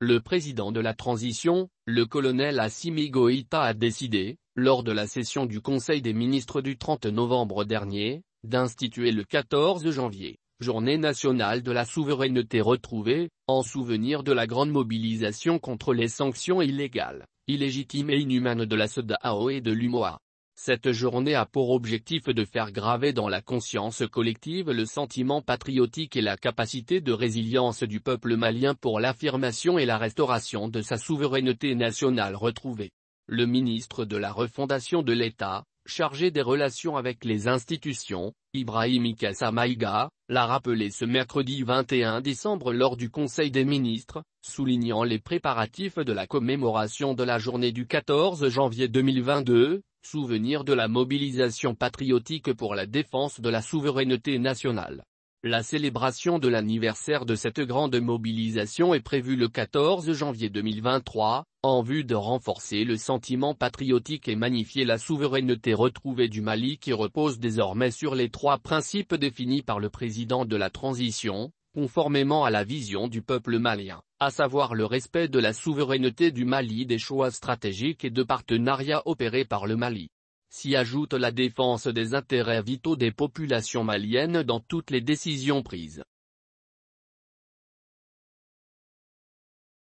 Le président de la transition, le colonel Assimi Goïta a décidé, lors de la session du Conseil des ministres du 30 novembre dernier, d'instituer le 14 janvier, journée nationale de la souveraineté retrouvée, en souvenir de la grande mobilisation contre les sanctions illégales, illégitimes et inhumaines de la SEDAO et de l'UMOA. Cette journée a pour objectif de faire graver dans la conscience collective le sentiment patriotique et la capacité de résilience du peuple malien pour l'affirmation et la restauration de sa souveraineté nationale retrouvée. Le ministre de la refondation de l'État, chargé des relations avec les institutions, Ibrahim Ikassa Maïga, l'a rappelé ce mercredi 21 décembre lors du Conseil des ministres, soulignant les préparatifs de la commémoration de la journée du 14 janvier 2022, Souvenir de la mobilisation patriotique pour la défense de la souveraineté nationale. La célébration de l'anniversaire de cette grande mobilisation est prévue le 14 janvier 2023, en vue de renforcer le sentiment patriotique et magnifier la souveraineté retrouvée du Mali qui repose désormais sur les trois principes définis par le président de la transition, conformément à la vision du peuple malien à savoir le respect de la souveraineté du Mali des choix stratégiques et de partenariats opérés par le Mali. S'y ajoute la défense des intérêts vitaux des populations maliennes dans toutes les décisions prises.